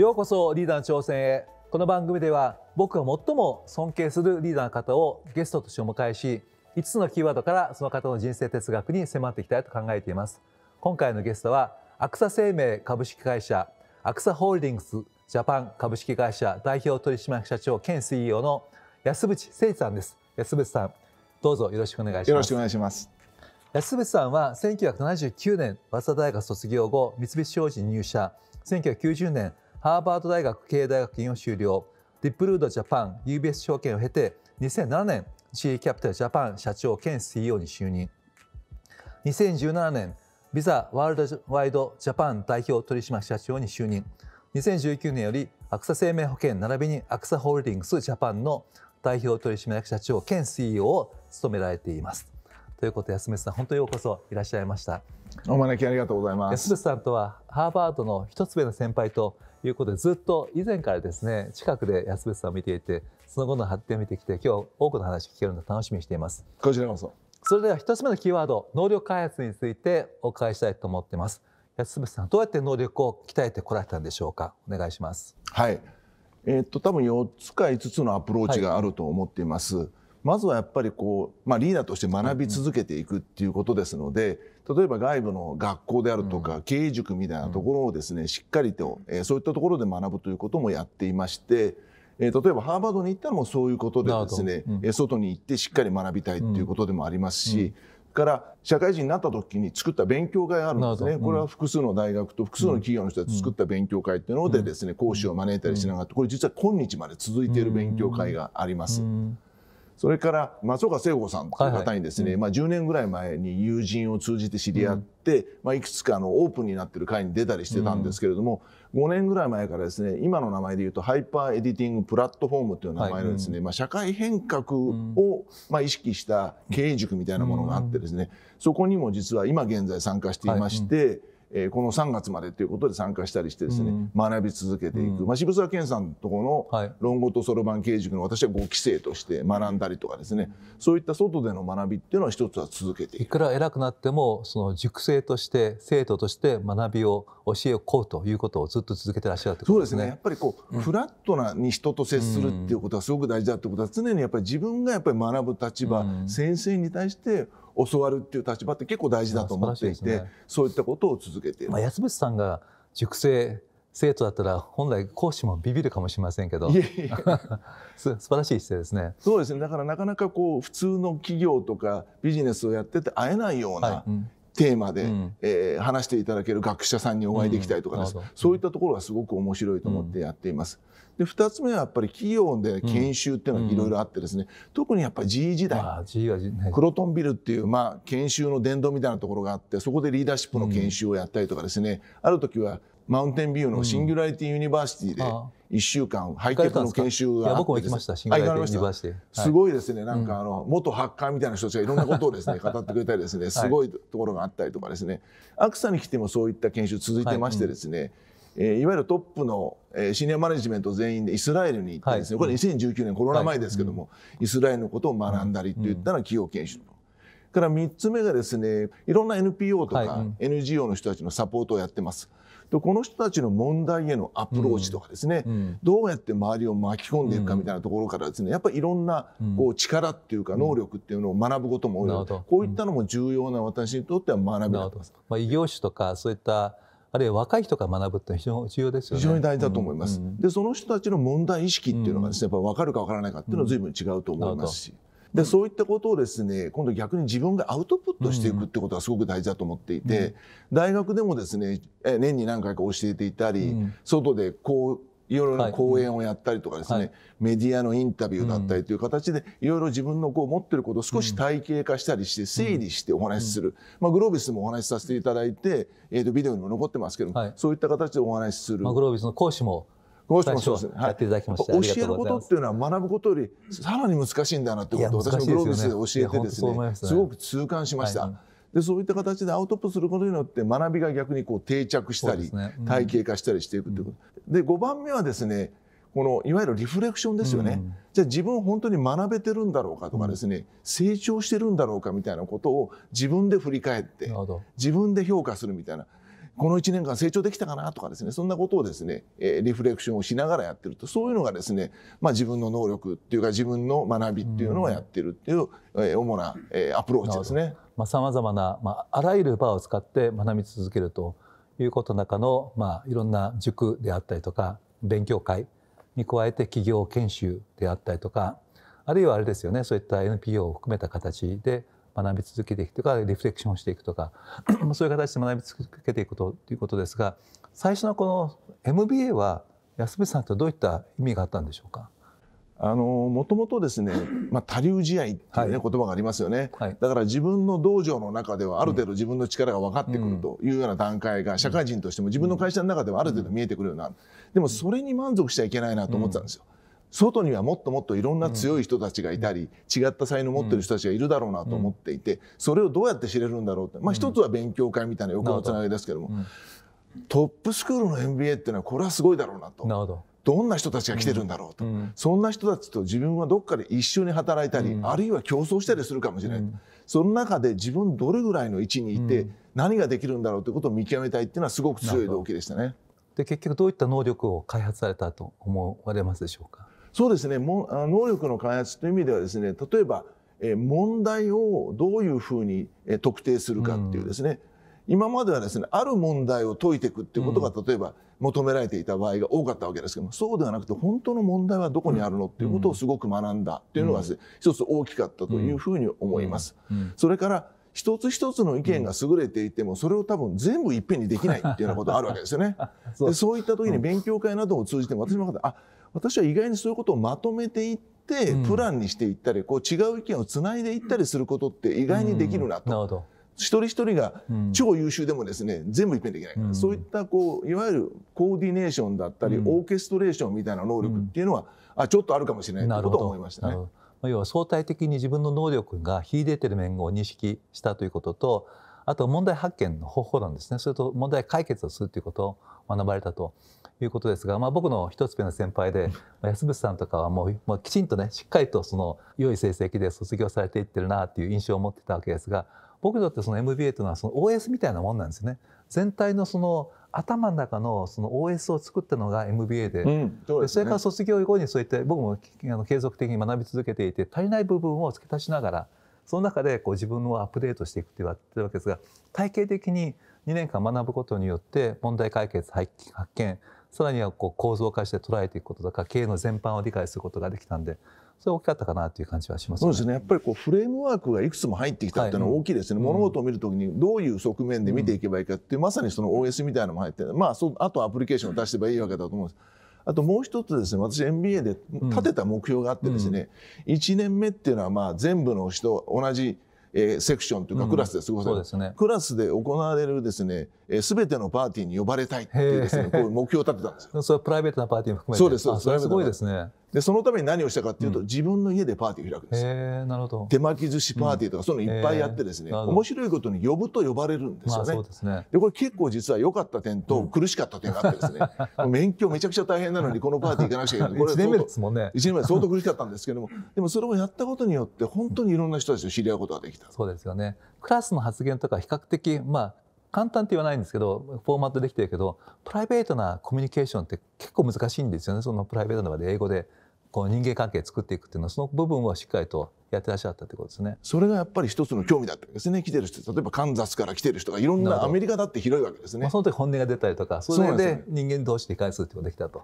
ようこそリーダーの挑戦へこの番組では僕が最も尊敬するリーダーの方をゲストとしてお迎えし5つのキーワードからその方の人生哲学に迫っていきたいと考えています今回のゲストはアクサ生命株式会社アクサホールディングスジャパン株式会社代表取締役社長兼 CEO の安渕誠さんです安渕さんどうぞよろしくお願いしますよろしくお願いします安渕さんは1979年早稲田大学卒業後三菱商事に入社1990年ハーバード大学経営大学院を修了ディップルードジャパン UBS 証券を経て2007年 GE キャピタルジャパン社長兼 CEO に就任2017年ビザワールドワイドジャパン代表取締役社長に就任2019年よりアクサ生命保険並びにアクサホールディングスジャパンの代表取締役社長兼 CEO を務められています。ということで安さん本当にようこそいらっしゃいましたお招きありがとうございます安さんとはハーバードの一つ目の先輩ということでずっと以前からですね近くで安部さんを見ていてその後の発展を見てきて今日多くの話聞けるの楽しみにしていますこちらこそそれでは一つ目のキーワード能力開発についてお伺いしたいと思っています安部さんどうやって能力を鍛えてこられたんでしょうかお願いしますはいえー、っと多分4つか5つのアプローチがあると思っています、はいまずはやっぱりこう、まあ、リーダーとして学び続けていくっていうことですので、例えば外部の学校であるとか、経営塾みたいなところをですね、しっかりと、えそういったところで学ぶということもやっていまして、え例えばハーバードに行ったらもうそういうことでですね、うん、外に行ってしっかり学びたいっていうことでもありますし、から社会人になった時に作った勉強会があるんですね、うん、これは複数の大学と複数の企業の人たち作った勉強会っていうのでですね、講師を招いたりしながらこれ実は今日まで続いている勉強会があります。うんそれから松岡聖子さんという方にですね、はいはい、まあ、10年ぐらい前に友人を通じて知り合って、うん、まあ、いくつかのオープンになってる会に出たりしてたんですけれども、うん、5年ぐらい前からですね今の名前でいうとハイパーエディティングプラットフォームという名前のですね、はいうん、まあ、社会変革を、まあ、意識した経営塾みたいなものがあってですね、そこにも実は今現在参加していまして。はいえー、この3月までということで参加したりしてですね、うん、学び続けていく、うん、まあ、渋沢健さんのところの論語とそろばん慶塾の私は5期生として学んだりとかですね、そういった外での学びっていうのは一つは続けていくいくら偉くなってもその塾生として生徒として学びを教えをこうということをずっと続けてらっしゃるといことですね。そうですねやっぱりこう、うん、フラットなに人と接するっていうことはすごく大事だってことは常にやっぱり自分がやっぱり学ぶ立場、先生に対して教わるっていう立場って結構大事だと思っていて、そういったことを続けている。まあ、安渕さんが塾生生徒だったら本来講師もビビるかもしれませんけど 素晴らしい姿勢ですねそうですねだからなかなかこう普通の企業とかビジネスをやってて会えないようなテーマで、うん、えー、話していただける学者さんにお会いできたりとかです、うん、そういったところがすごく面白いと思ってやっています。で2つ目はやっぱり企業で研修っていうのはいろいろあってですね、特にやっぱり GE 時代、ね、クロトンビルっていう、まあ、研修の殿堂みたいなところがあってそこでリーダーシップの研修をやったりとかですね、ある時はマウンテンビューのシンギュラリティユニバーシティで、1週間、ハイテクの研修があ僕も行きました、新はい、すごいですね、なんかあの、元ハッカーみたいな人たちがいろんなことをですね、語ってくれたりですね、すごいところがあったりとかですね、アクサに来てもそういった研修続いてましてですね、はいうんえー、いわゆるトップの、えシニアマネジメント全員でイスラエルに行ってですね、はい、これ2019年コロナ前ですけども、はいうん、イスラエルのことを学んだりといったら企業研修から3つ目がですねいろんな NPO とか NGO の人たちのサポートをやってます。はいでこの人たちの問題へのアプローチとかですね、うん、どうやって周りを巻き込んでいくかみたいなところからですねやっぱりいろんなこう力っていうか能力っていうのを学ぶことも多いので、うん、こういったのも重要な私にとっては学びだとまあ、異業種とかそういったあるいは若い人が学ぶって非常に重要ですよね。非常に大事だと思います。うん、で、その人たちの問題意識っていうのがですね、やっぱ分かるか分からないかっていうのは随分違うと思いますし。でそういったことをですね今度逆に自分がアウトプットしていくってことがすごく大事だと思っていて、うん、大学でもですね年に何回か教えていたり、うん、外でこういろいろな講演をやったりとかですね、はい、メディアのインタビューだったりという形でいろいろ自分のこう持ってることを少し体系化したりして整理してお話しする、まあ、グロービスもお話しさせていただいて、えー、とビデオにも残ってますけども、はい、そういった形でお話しする。まあ、グロービスの講師もご質問します。やっていただきましはい、教えることっていうのは学ぶことよりさらに難しいんだなってことを私もグロービスで教えてですね、すごく痛感しました。はいでそういった形でアウトプットすることによって学びが逆にこう定着したり、ねうん、体系化したりしていくということ、で5番目はですねこのいわゆるリフレクションですよね、うん、じゃあ自分本当に学べてるんだろうかとかですね、うん、成長してるんだろうかみたいなことを自分で振り返って自分で評価するみたいなこの1年間成長できたかなとかですねそんなことをですね、えリフレクションをしながらやってるとそういうのがですね、まあ、自分の能力っていうか自分の学びっていうのをやってるっていう、うえ主な、えアプローチですね。まあ、様々な、まあ、あらゆる場を使って学び続けるということの中の、まあ、いろんな塾であったりとか勉強会に加えて企業研修であったりとかあるいはあれですよねそういった NPO を含めた形で学び続けていくとかリフレクションしていくとか そういう形で学び続けていくということですが最初のこの MBA は安部さんとどういった意味があったんでしょうかあのもともとですね、まあ、多流試合っていうね、はい、言葉がありますよね、はい、だから自分の道場の中ではある程度自分の力が分かってくるというような段階が社会人としても自分の会社の中ではある程度見えてくるようなでもそれに満足しちゃいけないなと思ってたんですよ。うん外にはもっともっといろんな強い人たちがいたり、うん、違った才能を持ってる人たちがいるだろうなと思っていて、うん、それをどうやって知れるんだろうって、まあ、一つは勉強会みたいな横のつながですけども、うん、トップスクールの MBA っていうのはこれはすごいだろうなと。などんな人たちが来てるんだろうと、そんな人たちと自分はどっかで一緒に働いたり、あるいは競争したりするかもしれない、その中で自分どれぐらいの位置にいて、何ができるんだろうということを見極めたいっていうのはすごく強い動機でしたね。で結局どういった能力を開発されたと思われますでしょうかそうですねも能力の開発という意味ではですね例えば問題をどういうふうに特定するかっていうですね、うん、今まではですねある問題を解いていくっていうことが、例えば求められていた場合が多かったわけですけどもそうではなくて本当の問題はどこにあるのっていうことをすごく学んだっていうのが、ねうん、一つ大きかったというふうに思います。それから一つ一つの意見が優れていても、それを多分全部いっぺんにできないっていうようなことがあるわけですよね。そうでそういった時に勉強会などを通じても私もあ私は意外にそういうことをまとめていってプランにしていったり、こう違う意見をつないでいったりすることって意外にできるなと。なるほど一人一人が超優秀でもですね、うん、全部いっぺんできないうん、そういったこういわゆるコーディネーションだったり、うん、オーケストレーションみたいな能力っていうのは、あちょっとあるかもしれないということを思いましたね。要は相対的に自分の能力が秀でている面を認識したということとあと問題発見の方法論ですねそれと問題解決をするということを学ばれたということですが、まあ、僕の一つ目の先輩で安渕さんとかはもうもうきちんとねしっかりとその良い成績で卒業されていってるなっていう印象を持ってたわけですが僕にとってその MBA というのはその OS みたいなもんなんですね。全体のその頭の中のその OS を作ったのが MBA でうんそでね、それから卒業後にそういって僕もあの継続的に学び続けていて足りない部分を付け足しながらその中でこう自分をアップデートしていくって言われてるわけですが体系的に2年間学ぶことによって問題解決発見さらにはこう構造化して捉えていくこととか経営の全般を理解することができたんでそれ大きかったかなという感じはします、ね、そうですね。やっぱりこうフレームワークがいくつも入ってきたっていうのは大きいですね。はいうん、物事を見るときにどういう側面で見ていけばいいかってう、ん、まさにその OS みたいなのも入って、まあそあとアプリケーションを出せばいいわけだと思うんです。あともう一つですね、私 MBA で立てた目標があってですね、うん、1年目っていうのはまあ全部の人同じえー、セクションというかクラスで過ごせる、うん、そうですね、クラスで行われるですね、えー、全てのパーティーに呼ばれたいっていうですねこういう目標を立てたんですよそれはプライベートなパーティーも含めてそうですそうですすごいですねでそのために何をしたかっていうと、うん、自分の家でパーティーを開くんです、なるほど手巻き寿司パーティーとか、うん、そういうのいっぱいやってですね、面白いことに呼ぶと呼ばれるんですよね。まあ、で、ね、これ結構実は良かった点と苦しかった点があってですね、うん、免許めちゃくちゃ大変なのにこのパーティー行かなくちゃいけない1 年目ですもんね1年目相当苦しかったんですけどもでもそれをやったことによって本当にいろんな人たちと知り合うことができた。そうですよねクラスの発言とか比較的、まあ、簡単って言わないんですけどフォーマットできてるけどプライベートなコミュニケーションって結構難しいんですよねそのプライベートの場で英語でこう人間関係作っていくっていうのはその部分はしっかりとやってらっしゃったってことですねそれがやっぱり一つの興味だったわですね来てる人例えばカンザスから来てる人がいろんなアメリカだって広いわけですね、まあ、その時本音が出たりとかそれで人間同士で理解するってことができたと